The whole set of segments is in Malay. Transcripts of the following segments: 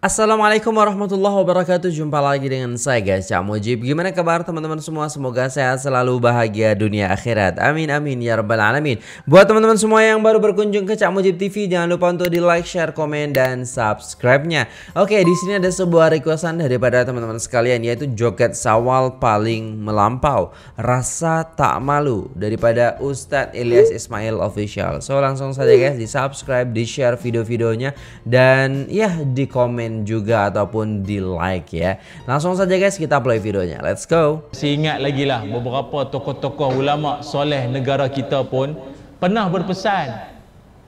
Assalamualaikum warahmatullahi wabarakatuh Jumpa lagi dengan saya guys Cak Mujib Gimana kabar teman-teman semua Semoga sehat selalu bahagia dunia akhirat Amin amin ya rabbal alamin Buat teman-teman semua yang baru berkunjung ke Cak Mujib TV Jangan lupa untuk di like, share, komen, dan subscribe-nya Oke di sini ada sebuah requestan daripada teman-teman sekalian Yaitu joget sawal paling melampau Rasa tak malu Daripada Ustadz Ilyas Ismail Official So langsung saja guys di subscribe, di share video-videonya Dan ya di komen komen juga ataupun di like ya. Langsung saja guys kita play videonya. Let's go. Saya ingat lagi lah beberapa tokoh-tokoh ulama soleh negara kita pun pernah berpesan.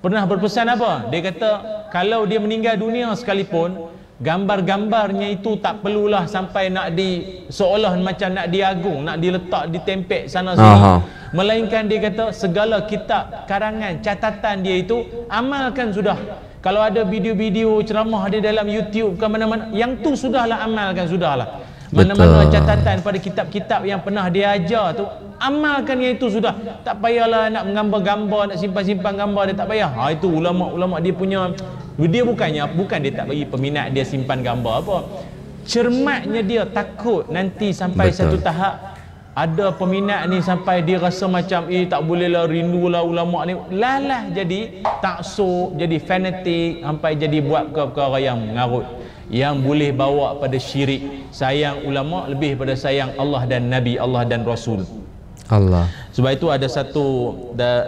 Pernah berpesan apa? Dia kata kalau dia meninggal dunia sekalipun gambar-gambarnya itu tak perlulah sampai nak di seolah macam nak diagung, nak diletak di tempek sana sini. Aha. Melainkan dia kata segala kitab, karangan, catatan dia itu amalkan sudah kalau ada video-video ceramah dia dalam YouTube ke mana-mana yang tu sudahlah amalkan sudahlah mana-mana catatan pada kitab-kitab yang pernah dia ajar tu amalkan yang itu sudah tak payahlah nak menggambar gambar nak simpan-simpan gambar dia tak payah ha, itu ulama-ulama dia punya dia bukannya bukan dia tak bagi peminat dia simpan gambar apa cermatnya dia takut nanti sampai Betul. satu tahap ada peminat ni sampai dia rasa macam eh tak boleh lah rindulah ulama ni lah lah jadi taksub jadi fanatik sampai jadi buat perkara-perkara yang mengarut yang boleh bawa pada syirik sayang ulama lebih pada sayang Allah dan Nabi Allah dan Rasul Allah. Sebab itu ada satu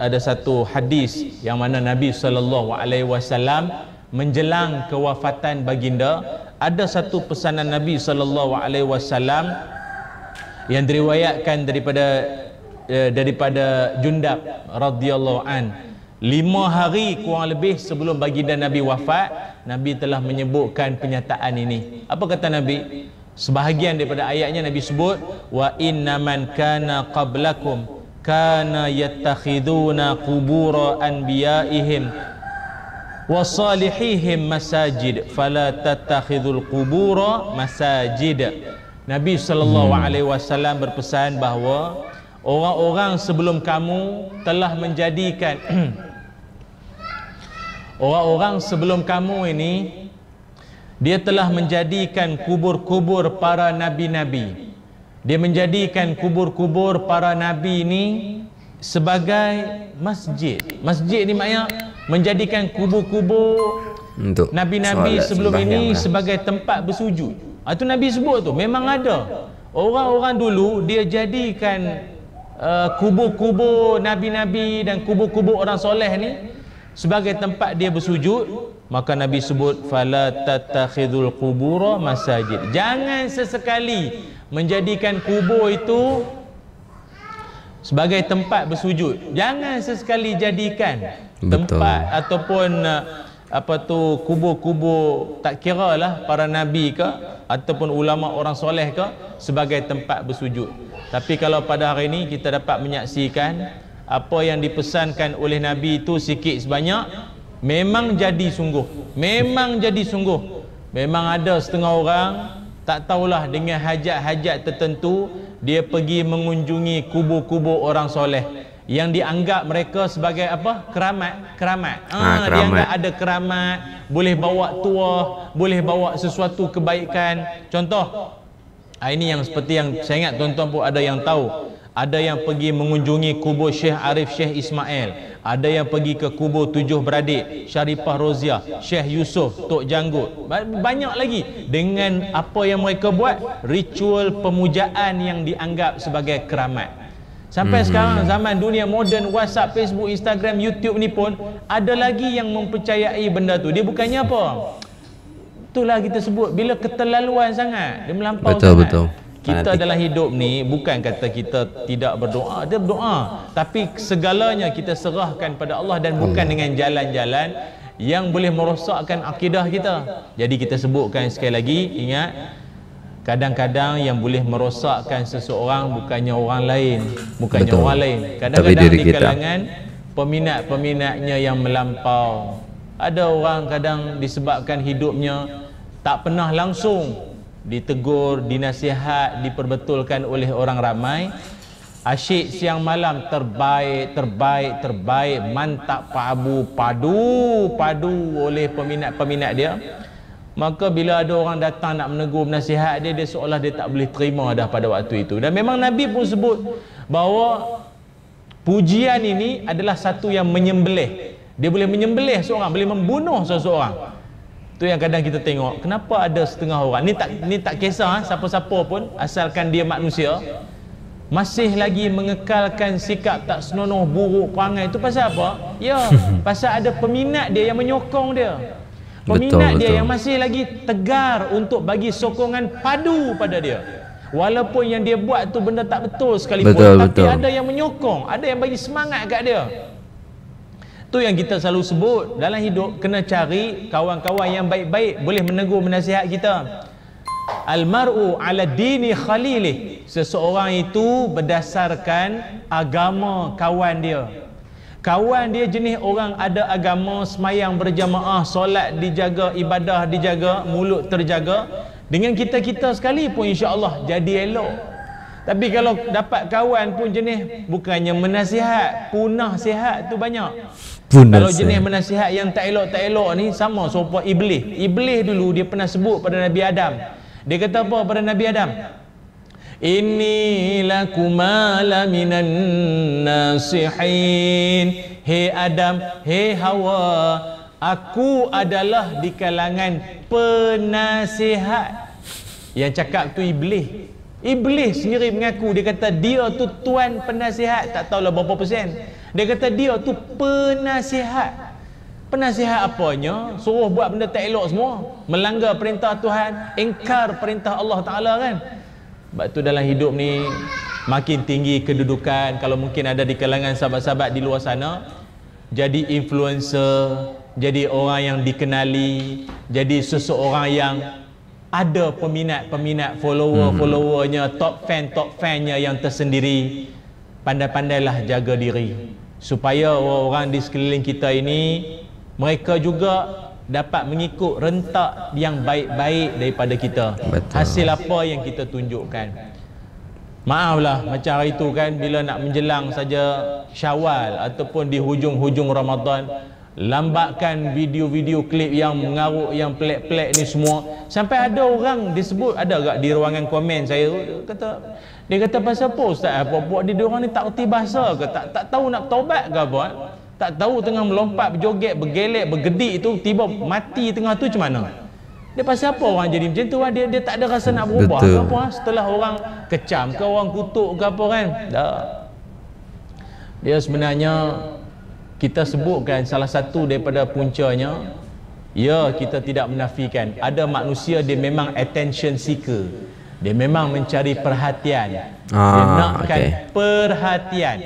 ada satu hadis yang mana Nabi saw menjelang kewafatan baginda ada satu pesanan Nabi saw yang diriwayatkan daripada eh, daripada Jundab radhiyallahu an lima hari kurang lebih sebelum baginda Nabi wafat Nabi telah menyebutkan penyataan ini apa kata Nabi sebahagian daripada ayatnya Nabi sebut wa inna man kana qablakum kana yattakhiduna qubura anbiya'ihim wa salihihim masajid fala tattakhidul qubura masajid Nabi sallallahu hmm. alaihi wasallam berpesan bahawa orang-orang sebelum kamu telah menjadikan orang-orang sebelum kamu ini dia telah menjadikan kubur-kubur para nabi-nabi. Dia menjadikan kubur-kubur para nabi ini sebagai masjid. Masjid ni maknanya menjadikan kubur-kubur untuk nabi-nabi sebelum ini lah. sebagai tempat bersujud. Itu ah, Nabi sebut tu memang ada. Orang-orang dulu dia jadikan kubu-kubu uh, kubur nabi-nabi dan kubu-kubu orang soleh ni sebagai tempat dia bersujud. Maka Nabi sebut fala tattakhidul qubura masajid. Jangan sesekali menjadikan kubur itu sebagai tempat bersujud. Jangan sesekali jadikan tempat Betul. ataupun uh, apa tu kubur-kubur tak kira lah para nabi ke ataupun ulama orang soleh ke sebagai tempat bersujud. Tapi kalau pada hari ini kita dapat menyaksikan apa yang dipesankan oleh nabi itu sikit sebanyak memang jadi sungguh. Memang jadi sungguh. Memang ada setengah orang tak tahulah dengan hajat-hajat tertentu dia pergi mengunjungi kubur-kubur orang soleh yang dianggap mereka sebagai apa keramat keramat ah ha, keramat. dianggap ada keramat boleh bawa tua boleh bawa sesuatu kebaikan contoh ah, ini yang seperti yang saya ingat tuan-tuan pun ada yang tahu ada yang pergi mengunjungi kubur Syekh Arif Syekh Ismail ada yang pergi ke kubur tujuh beradik Syarifah Rozia Syekh Yusuf Tok Janggut banyak lagi dengan apa yang mereka buat ritual pemujaan yang dianggap sebagai keramat Sampai hmm. sekarang zaman dunia moden WhatsApp, Facebook, Instagram, YouTube ni pun ada lagi yang mempercayai benda tu. Dia bukannya apa? Itulah kita sebut bila keterlaluan sangat, dia melampau betul, sangat. Betul betul. Kita dalam hidup ni bukan kata kita tidak berdoa, dia berdoa. Tapi segalanya kita serahkan pada Allah dan bukan hmm. dengan jalan-jalan yang boleh merosakkan akidah kita. Jadi kita sebutkan sekali lagi, ingat Kadang-kadang yang boleh merosakkan seseorang bukannya orang lain, bukannya Betul. orang lain. Kadang-kadang di kalangan peminat-peminatnya yang melampau. Ada orang kadang disebabkan hidupnya tak pernah langsung ditegur, dinasihat, diperbetulkan oleh orang ramai. Asyik siang malam terbaik, terbaik, terbaik, mantap, pabu, padu, padu oleh peminat-peminat dia maka bila ada orang datang nak menegur nasihat dia dia seolah dia tak boleh terima dah pada waktu itu dan memang nabi pun sebut bahawa pujian ini adalah satu yang menyembelih dia boleh menyembelih seorang boleh membunuh seseorang tu yang kadang kita tengok kenapa ada setengah orang ni tak ni tak kisah eh, siapa-siapa pun asalkan dia manusia masih lagi mengekalkan sikap tak senonoh buruk perangai itu pasal apa ya pasal ada peminat dia yang menyokong dia Peminat betul, dia betul. yang masih lagi tegar untuk bagi sokongan padu pada dia. Walaupun yang dia buat tu benda tak betul sekali pun tapi betul. ada yang menyokong, ada yang bagi semangat kat dia. Tu yang kita selalu sebut dalam hidup kena cari kawan-kawan yang baik-baik boleh menegur menasihat kita. Al mar'u ala dini khalilih. Seseorang itu berdasarkan agama kawan dia kawan dia jenis orang ada agama semayang berjamaah solat dijaga ibadah dijaga mulut terjaga dengan kita-kita sekali pun insya Allah jadi elok tapi kalau dapat kawan pun jenis bukannya menasihat punah sihat tu banyak punah kalau jenis menasihat yang tak elok-tak elok ni sama sopa iblis iblis dulu dia pernah sebut pada Nabi Adam dia kata apa pada Nabi Adam Inni إني لكما لمن nasihin. He Adam, he Hawa. Aku adalah di kalangan penasihat Yang cakap tu Iblis Iblis sendiri mengaku Dia kata dia tu tuan penasihat Tak tahulah berapa persen Dia kata dia tu penasihat Penasihat apanya Suruh buat benda tak elok semua Melanggar perintah Tuhan Engkar perintah Allah Ta'ala kan sebab tu dalam hidup ni makin tinggi kedudukan kalau mungkin ada di kalangan sahabat-sahabat di luar sana jadi influencer, jadi orang yang dikenali, jadi seseorang yang ada peminat-peminat follower-followernya, hmm. top fan top fannya yang tersendiri. Pandai-pandailah jaga diri supaya orang-orang di sekeliling kita ini mereka juga dapat mengikut rentak yang baik-baik daripada kita. Betul. Hasil apa yang kita tunjukkan. Maaflah macam hari itu kan bila nak menjelang saja Syawal ataupun di hujung-hujung Ramadan lambatkan video-video klip yang mengaruk yang pelik-pelik ni semua sampai ada orang disebut ada agak di ruangan komen saya kata dia kata pasal apa ustaz apa buat dia orang ni tak reti bahasa ke tak tak tahu nak tobat ke apa eh? tak tahu tengah melompat, berjoget, bergelek, bergedik itu tiba mati tengah tu macam mana? Dia pasal apa orang jadi macam tu? Dia dia tak ada rasa nak berubah Betul. ke apa? Ah? Setelah orang kecam ke orang kutuk ke apa kan? Dah. Dia sebenarnya kita sebutkan salah satu daripada puncanya ya kita tidak menafikan ada manusia dia memang attention seeker dia memang mencari perhatian dia ah, nakkan okay. perhatian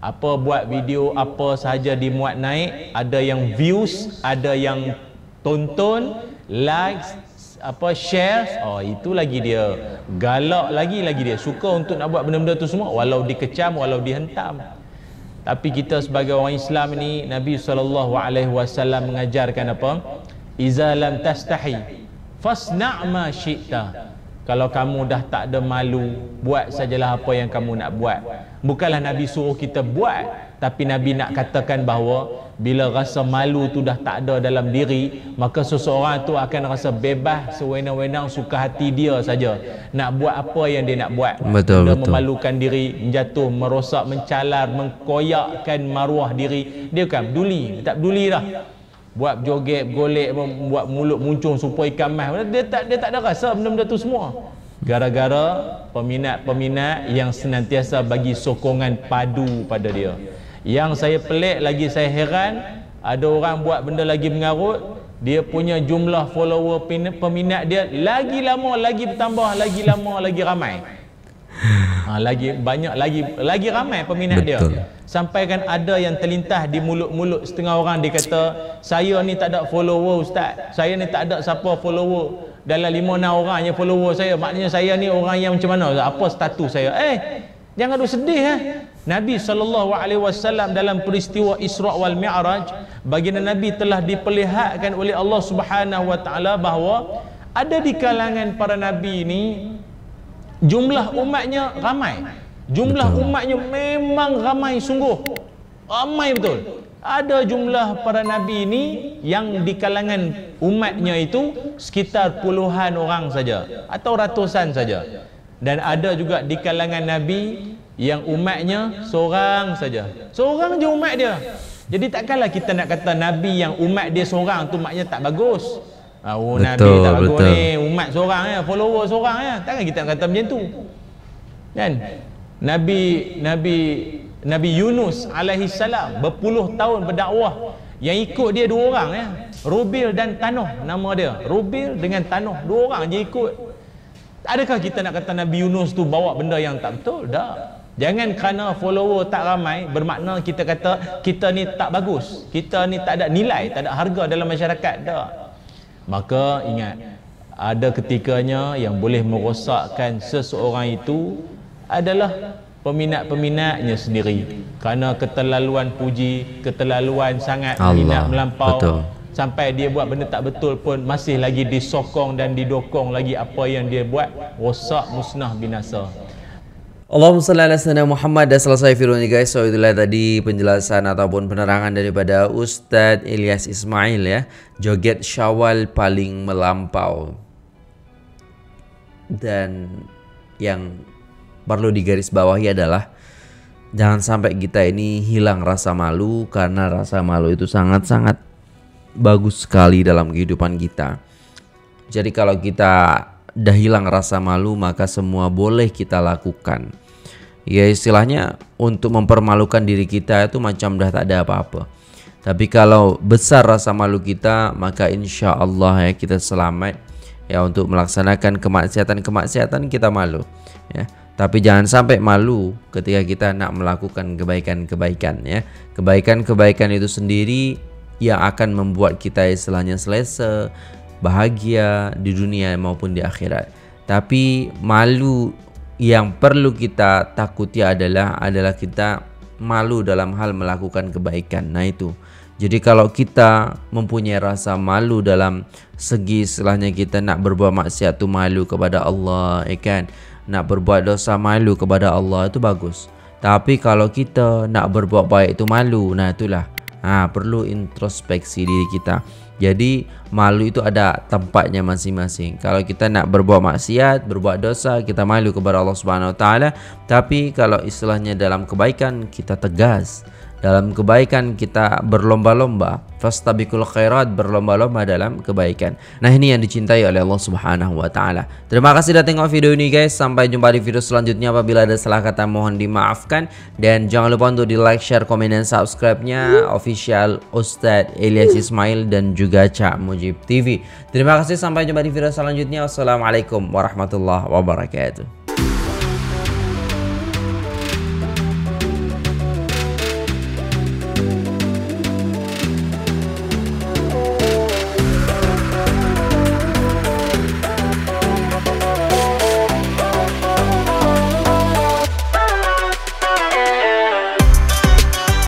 apa buat video apa sahaja dimuat naik ada yang views ada yang tonton likes apa share oh itu lagi dia galak lagi lagi dia suka untuk nak buat benda-benda tu semua walau dikecam walau dihentam tapi kita sebagai orang Islam ni Nabi saw mengajarkan apa iza lam tastahi fasna' ma syi'ta kalau kamu dah tak ada malu, buat sajalah apa yang kamu nak buat. Bukanlah Nabi suruh kita buat, tapi Nabi nak katakan bahawa bila rasa malu tu dah tak ada dalam diri, maka seseorang tu akan rasa bebas sewenang-wenang suka hati dia saja nak buat apa yang dia nak buat. Betul, betul. memalukan diri, menjatuh, merosak, mencalar, mengkoyakkan maruah diri. Dia kan peduli, tak peduli dah buat joget golek buat mulut muncung supaya ikan mas dia tak dia tak ada rasa benda-benda tu semua gara-gara peminat-peminat yang senantiasa bagi sokongan padu pada dia yang saya pelik lagi saya heran ada orang buat benda lagi mengarut dia punya jumlah follower peminat dia lagi lama lagi bertambah lagi lama lagi ramai ha, lagi banyak lagi lagi ramai peminat Betul. dia sampai kan ada yang terlintas di mulut-mulut setengah orang dia kata saya ni tak ada follower ustaz saya ni tak ada siapa follower dalam lima enam orang yang follower saya maknanya saya ni orang yang macam mana apa status saya eh jangan duk sedih eh Nabi SAW dalam peristiwa Isra' wal Mi'raj baginda Nabi telah diperlihatkan oleh Allah SWT bahawa ada di kalangan para Nabi ini jumlah umatnya ramai jumlah betul. umatnya memang ramai sungguh ramai betul ada jumlah para nabi ini yang di kalangan umatnya itu sekitar puluhan orang saja atau ratusan saja dan ada juga di kalangan nabi yang umatnya seorang saja seorang je umat dia jadi takkanlah kita nak kata nabi yang umat dia seorang tu maknanya tak bagus Ah, oh betul, Nabi tak bagus betul. ni, umat seorang ya, follower seorang ya. Takkan kita kata macam tu. Kan? Nabi Nabi Nabi Yunus alaihi salam berpuluh tahun berdakwah. Yang ikut dia dua orang ya. Rubil dan Tanoh nama dia. Rubil dengan Tanoh dua orang je ikut. Adakah kita nak kata Nabi Yunus tu bawa benda yang tak betul? Tak. Jangan kerana follower tak ramai bermakna kita kata kita ni tak bagus. Kita ni tak ada nilai, tak ada harga dalam masyarakat. Tak maka ingat ada ketikanya yang boleh merosakkan seseorang itu adalah peminat-peminatnya sendiri kerana keterlaluan puji keterlaluan sangat Allah, minat melampau betul. sampai dia buat benda tak betul pun masih lagi disokong dan didokong lagi apa yang dia buat rosak musnah binasa Allahumma salli ala sayyidina Muhammad dan selesai ini guys so itulah tadi penjelasan ataupun penerangan daripada Ustadz Ilyas Ismail ya joget syawal paling melampau dan yang perlu digarisbawahi adalah jangan sampai kita ini hilang rasa malu karena rasa malu itu sangat-sangat bagus sekali dalam kehidupan kita jadi kalau kita dah hilang rasa malu maka semua boleh kita lakukan. Ya istilahnya untuk mempermalukan diri kita itu macam dah tak ada apa-apa. Tapi kalau besar rasa malu kita maka insya Allah ya kita selamat ya untuk melaksanakan kemaksiatan-kemaksiatan kita malu ya. Tapi jangan sampai malu ketika kita nak melakukan kebaikan-kebaikan ya. Kebaikan-kebaikan itu sendiri yang akan membuat kita istilahnya selesai. bahagia di dunia maupun di akhirat. Tapi malu yang perlu kita takuti adalah adalah kita malu dalam hal melakukan kebaikan. Nah itu. Jadi kalau kita mempunyai rasa malu dalam segi setelahnya kita nak berbuat maksiat itu malu kepada Allah, ya kan? Nak berbuat dosa malu kepada Allah itu bagus. Tapi kalau kita nak berbuat baik itu malu, nah itulah. Ha, perlu introspeksi diri kita. Jadi malu itu ada tempatnya masing-masing. Kalau kita nak berbuat maksiat, berbuat dosa, kita malu kepada Allah Subhanahu Wa Taala. Tapi kalau istilahnya dalam kebaikan, kita tegas. dalam kebaikan kita berlomba-lomba fastabiqul khairat berlomba-lomba dalam kebaikan nah ini yang dicintai oleh Allah Subhanahu wa taala terima kasih sudah tengok video ini guys sampai jumpa di video selanjutnya apabila ada salah kata mohon dimaafkan dan jangan lupa untuk di like share komen dan subscribe-nya official Ustadz Elias Ismail dan juga Cak Mujib TV terima kasih sampai jumpa di video selanjutnya wassalamualaikum warahmatullahi wabarakatuh